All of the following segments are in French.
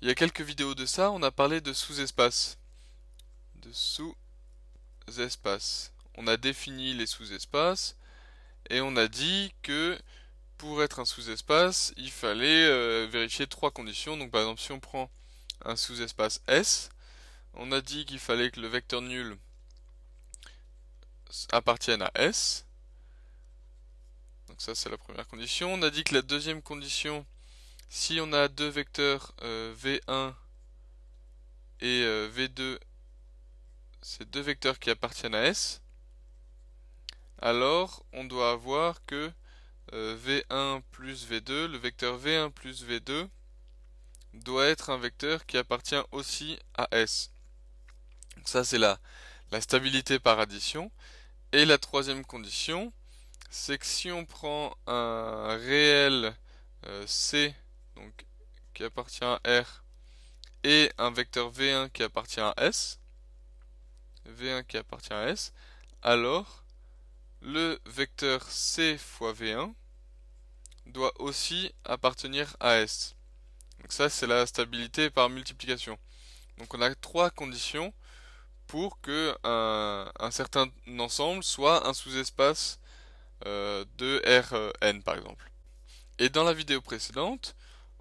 Il y a quelques vidéos de ça, on a parlé de sous espace De sous-espaces. On a défini les sous-espaces et on a dit que pour être un sous-espace, il fallait euh, vérifier trois conditions. Donc par exemple, si on prend un sous-espace S, on a dit qu'il fallait que le vecteur nul appartienne à S. Donc ça c'est la première condition. On a dit que la deuxième condition si on a deux vecteurs euh, V1 et euh, V2, ces deux vecteurs qui appartiennent à S, alors on doit avoir que euh, V1 plus V2, le vecteur V1 plus V2 doit être un vecteur qui appartient aussi à S. Ça c'est la, la stabilité par addition. Et la troisième condition, c'est que si on prend un réel C qui appartient à R et un vecteur V1 qui appartient à S, V1 qui appartient à S, alors le vecteur C fois V1 doit aussi appartenir à S. Donc ça c'est la stabilité par multiplication. Donc on a trois conditions pour que un, certain ensemble soit un sous-espace euh, de Rn par exemple. Et dans la vidéo précédente,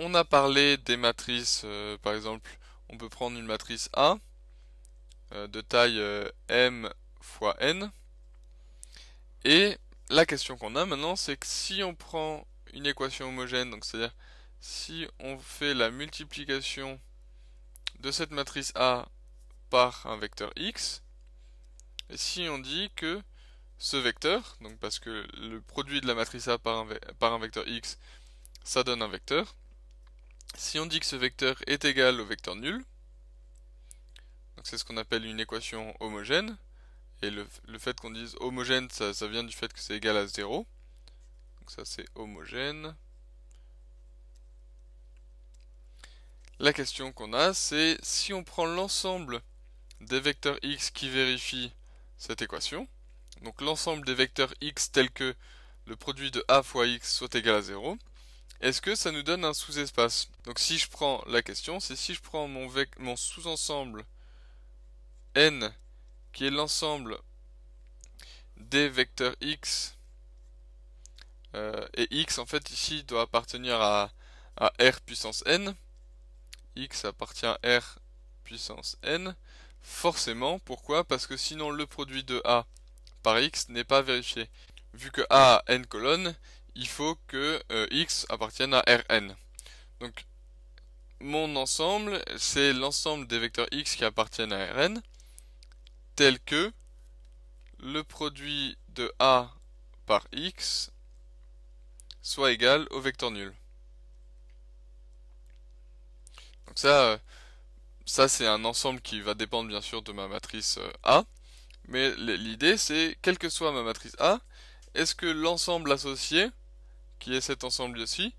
on a parlé des matrices, euh, par exemple, on peut prendre une matrice A euh, de taille euh, M fois N. Et la question qu'on a maintenant, c'est que si on prend une équation homogène, donc c'est-à-dire si on fait la multiplication de cette matrice A par un vecteur X, et si on dit que ce vecteur, donc parce que le produit de la matrice A par un vecteur X, ça donne un vecteur, si on dit que ce vecteur est égal au vecteur nul, c'est ce qu'on appelle une équation homogène, et le, fait qu'on dise homogène, ça, ça, vient du fait que c'est égal à 0. Donc ça c'est homogène. La question qu'on a, c'est si on prend l'ensemble des vecteurs x qui vérifient cette équation, donc l'ensemble des vecteurs x tels que le produit de a fois x soit égal à 0, est-ce que ça nous donne un sous-espace Donc si je prends la question, c'est si je prends mon, sous-ensemble n, qui est l'ensemble des vecteurs x, euh, et x en fait ici doit appartenir à, à r puissance n, x appartient à r puissance n, forcément, pourquoi Parce que sinon le produit de a par x n'est pas vérifié. Vu que a a n colonnes, il faut que euh, X appartienne à Rn. Donc mon ensemble, c'est l'ensemble des vecteurs X qui appartiennent à Rn, tel que le produit de A par X soit égal au vecteur nul. Donc ça, euh, ça c'est un ensemble qui va dépendre bien sûr de ma matrice euh, A, mais l'idée c'est, quelle que soit ma matrice A, est-ce que l'ensemble associé qui est cet ensemble ici,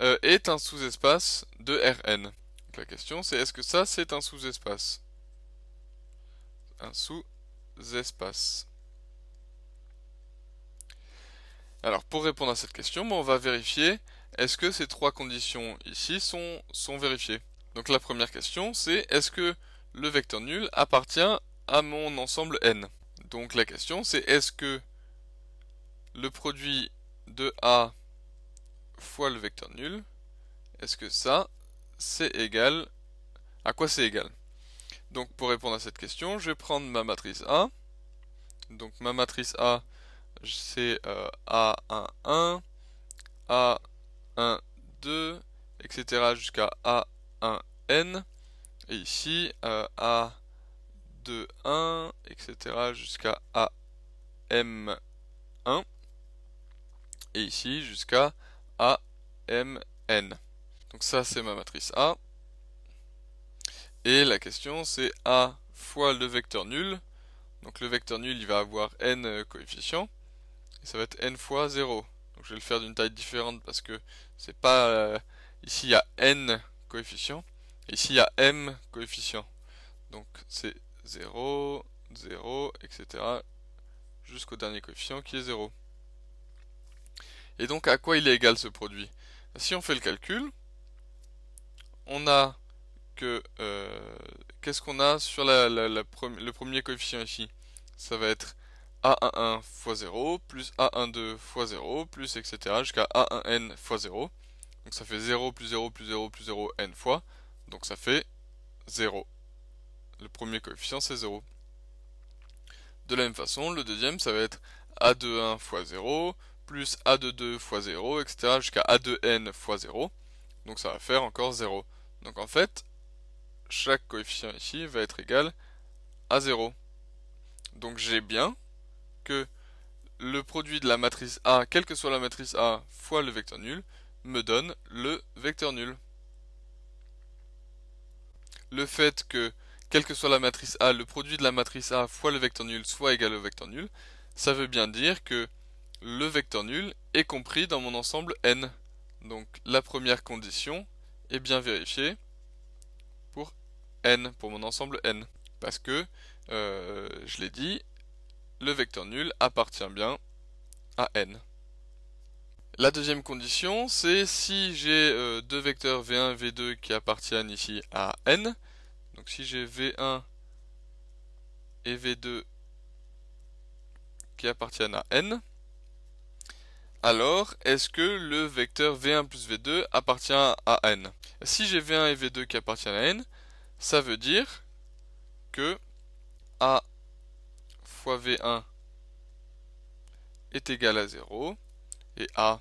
euh, est un sous-espace de Rn. la question c'est est-ce que ça c'est un sous-espace Un sous-espace. Alors pour répondre à cette question, on va vérifier est-ce que ces trois conditions ici sont, sont vérifiées. Donc la première question c'est est-ce que le vecteur nul appartient à mon ensemble n Donc la question c'est est-ce que le produit de A fois le vecteur nul, est-ce que ça, c'est égal à quoi c'est égal Donc pour répondre à cette question, je vais prendre ma matrice A. Donc ma matrice A, c'est A1, euh, 11 a 12 2, etc. jusqu'à A1N. Et ici, euh, a 21 1, etc. jusqu'à AM1. Et ici, jusqu'à a, M, N. Donc ça c'est ma matrice A. Et la question c'est A fois le vecteur nul. Donc le vecteur nul il va avoir n euh, coefficients. Et ça va être n fois 0. Donc je vais le faire d'une taille différente parce que c'est pas... Euh, ici il y a n coefficients. Et ici il y a m coefficients. Donc c'est 0, 0, etc. Jusqu'au dernier coefficient qui est 0. Et donc à quoi il est égal ce produit Si on fait le calcul, on a que... Euh, qu'est-ce qu'on a sur le premier coefficient ici Ça va être A11 fois 0, plus A12 fois 0, plus etc. jusqu'à A1n fois 0. Donc ça fait 0 plus 0 plus 0 plus 0 n fois. Donc ça fait 0. Le premier coefficient c'est 0. De la même façon, le deuxième ça va être A21 fois 0 plus a de 2 fois 0, etc. jusqu'à a de n fois 0. Donc ça va faire encore 0. Donc en fait, chaque coefficient ici va être égal à 0. Donc j'ai bien que le produit de la matrice A, quelle que soit la matrice A, fois le vecteur nul, me donne le vecteur nul. Le fait que, quelle que soit la matrice A, le produit de la matrice A fois le vecteur nul soit égal au vecteur nul, ça veut bien dire que le vecteur nul est compris dans mon ensemble N. Donc la première condition est bien vérifiée pour N, pour mon ensemble N. Parce que, euh, je l'ai dit, le vecteur nul appartient bien à N. La deuxième condition, c'est si j'ai euh, deux vecteurs V1 et V2 qui appartiennent ici à N, donc si j'ai V1 et V2 qui appartiennent à N, alors est-ce que le vecteur V1 plus V2 appartient à N Si j'ai V1 et V2 qui appartiennent à N, ça veut dire que A fois V1 est égal à 0 et A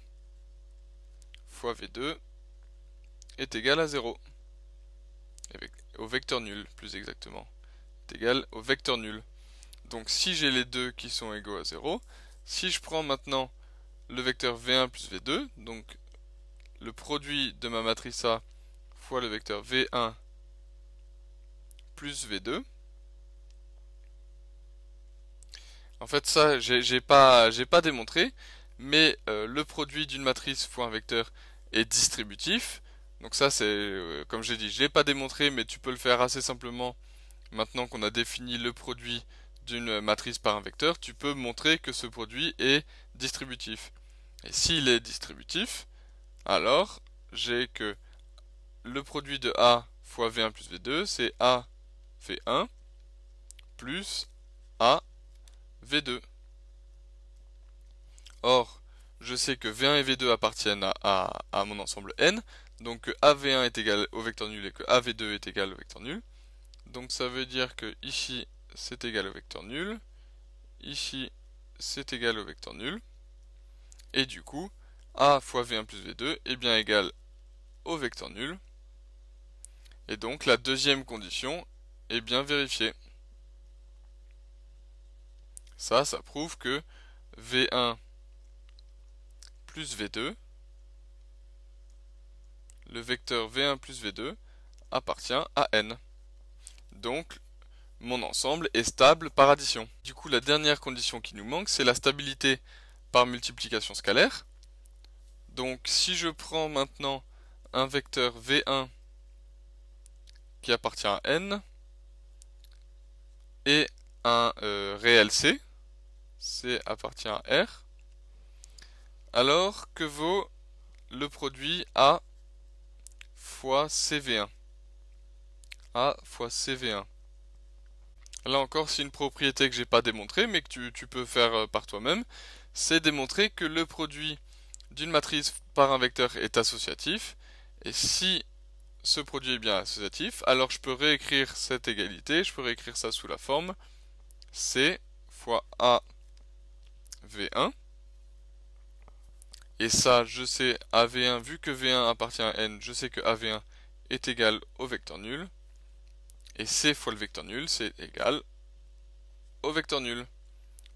fois V2 est égal à 0. Au vecteur nul, plus exactement. Est égal au vecteur nul. Donc si j'ai les deux qui sont égaux à 0, si je prends maintenant le vecteur V1 plus V2, donc le produit de ma matrice A fois le vecteur V1 plus V2. En fait, ça, j'ai pas, pas démontré, mais euh, le produit d'une matrice fois un vecteur est distributif. Donc ça, c'est, euh, comme j'ai dit, je n'ai pas démontré, mais tu peux le faire assez simplement. Maintenant qu'on a défini le produit d'une euh, matrice par un vecteur, tu peux montrer que ce produit est distributif. Et s'il est distributif, alors j'ai que le produit de A fois V1 plus V2, c'est A V1 plus A V2. Or, je sais que V1 et V2 appartiennent à, mon ensemble N, donc que AV1 est égal au vecteur nul et que v 2 est égal au vecteur nul. Donc ça veut dire que ici c'est égal au vecteur nul, ici c'est égal au vecteur nul. Et du coup, a fois v1 plus v2 est bien égal au vecteur nul. Et donc la deuxième condition est bien vérifiée. Ça, ça prouve que v1 plus v2, le vecteur v1 plus v2 appartient à n. Donc mon ensemble est stable par addition. Du coup, la dernière condition qui nous manque, c'est la stabilité par multiplication scalaire. Donc si je prends maintenant un vecteur V1 qui appartient à n et un euh, réel C, C appartient à R, alors que vaut le produit A fois CV1 A fois CV1 Là encore, c'est une propriété que j'ai pas démontrée, mais que tu, peux faire euh, par toi-même. C'est démontrer que le produit d'une matrice par un vecteur est associatif. Et si ce produit est bien associatif, alors je peux réécrire cette égalité, je peux réécrire ça sous la forme C fois A V1. Et ça, je sais AV1, vu que V1 appartient à N, je sais que AV1 est égal au vecteur nul. Et c fois le vecteur nul, c'est égal au vecteur nul.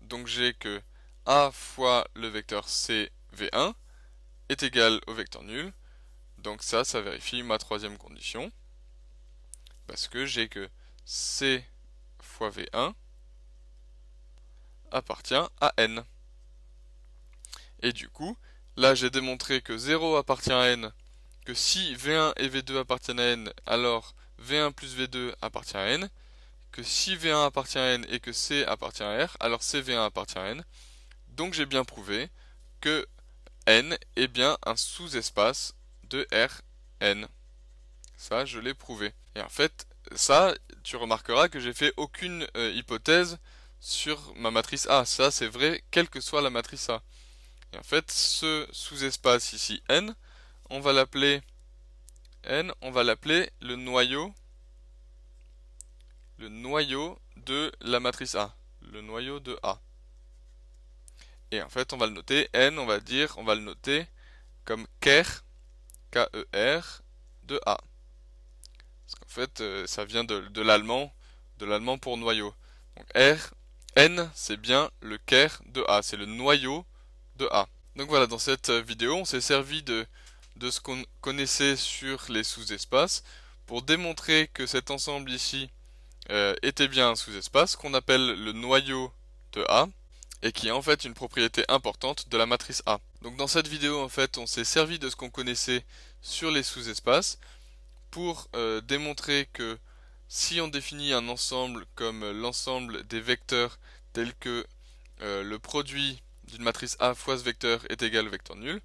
Donc j'ai que a fois le vecteur c v1 est égal au vecteur nul. Donc ça, ça vérifie ma troisième condition. Parce que j'ai que c fois v1 appartient à n. Et du coup, là j'ai démontré que 0 appartient à n, que si v1 et v2 appartiennent à n, alors V1 plus V2 appartient à N, que si V1 appartient à N et que C appartient à R, alors c v 1 appartient à N. Donc j'ai bien prouvé que N est bien un sous-espace de Rn. Ça, je l'ai prouvé. Et en fait, ça, tu remarqueras que j'ai fait aucune euh, hypothèse sur ma matrice A. Ça, c'est vrai, quelle que soit la matrice A. Et en fait, ce sous-espace ici, N, on va l'appeler n, on va l'appeler le noyau le noyau de la matrice A, le noyau de A. Et en fait, on va le noter n, on va dire, on va le noter comme ker, k -E -R, de A. Parce qu'en fait, euh, ça vient de l'allemand, de l'allemand pour noyau. Donc R, n, c'est bien le ker de A, c'est le noyau de A. Donc voilà, dans cette euh, vidéo, on s'est servi de de ce qu'on connaissait sur les sous-espaces pour démontrer que cet ensemble ici euh, était bien un sous-espace qu'on appelle le noyau de A et qui est en fait une propriété importante de la matrice A. Donc dans cette vidéo en fait on s'est servi de ce qu'on connaissait sur les sous-espaces pour euh, démontrer que si on définit un ensemble comme l'ensemble des vecteurs tels que euh, le produit d'une matrice A fois ce vecteur est égal au vecteur nul,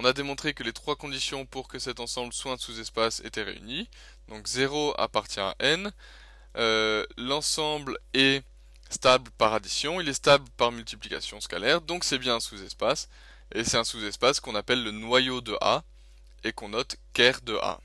on a démontré que les trois conditions pour que cet ensemble soit un sous-espace étaient réunies. Donc 0 appartient à n. Euh, l'ensemble est stable par addition, il est stable par multiplication scalaire, donc c'est bien un sous-espace. Et c'est un sous-espace qu'on appelle le noyau de A et qu'on note ker de A.